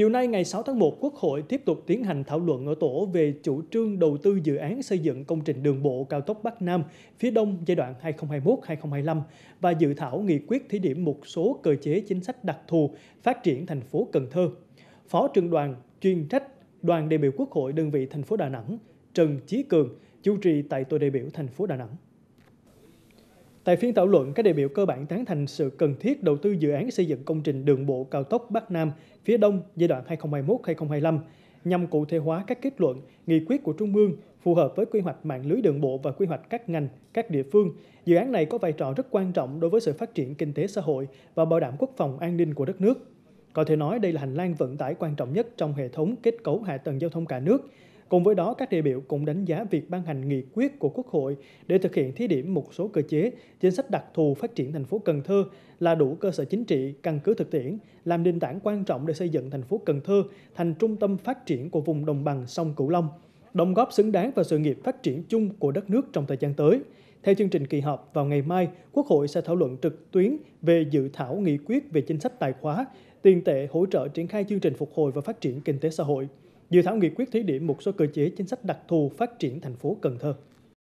Chiều nay ngày 6 tháng 1, Quốc hội tiếp tục tiến hành thảo luận ở tổ về chủ trương đầu tư dự án xây dựng công trình đường bộ cao tốc Bắc Nam phía Đông giai đoạn 2021-2025 và dự thảo nghị quyết thí điểm một số cơ chế chính sách đặc thù phát triển thành phố Cần Thơ. Phó trưởng đoàn chuyên trách đoàn đại biểu Quốc hội đơn vị thành phố Đà Nẵng Trần Chí Cường chủ trì tại tổ đại biểu thành phố Đà Nẵng. Tại phiên thảo luận, các đại biểu cơ bản tán thành sự cần thiết đầu tư dự án xây dựng công trình đường bộ cao tốc Bắc Nam phía Đông giai đoạn 2021-2025 nhằm cụ thể hóa các kết luận, nghị quyết của Trung ương phù hợp với quy hoạch mạng lưới đường bộ và quy hoạch các ngành, các địa phương. Dự án này có vai trò rất quan trọng đối với sự phát triển kinh tế xã hội và bảo đảm quốc phòng an ninh của đất nước. Có thể nói đây là hành lang vận tải quan trọng nhất trong hệ thống kết cấu hạ tầng giao thông cả nước, Cùng với đó, các đại biểu cũng đánh giá việc ban hành nghị quyết của Quốc hội để thực hiện thí điểm một số cơ chế, chính sách đặc thù phát triển thành phố Cần Thơ là đủ cơ sở chính trị, căn cứ thực tiễn, làm nền tảng quan trọng để xây dựng thành phố Cần Thơ thành trung tâm phát triển của vùng đồng bằng sông Cửu Long, đóng góp xứng đáng vào sự nghiệp phát triển chung của đất nước trong thời gian tới. Theo chương trình kỳ họp, vào ngày mai, Quốc hội sẽ thảo luận trực tuyến về dự thảo nghị quyết về chính sách tài khóa, tiền tệ hỗ trợ triển khai chương trình phục hồi và phát triển kinh tế xã hội dự thảo nghị quyết thí điểm một số cơ chế chính sách đặc thù phát triển thành phố Cần Thơ.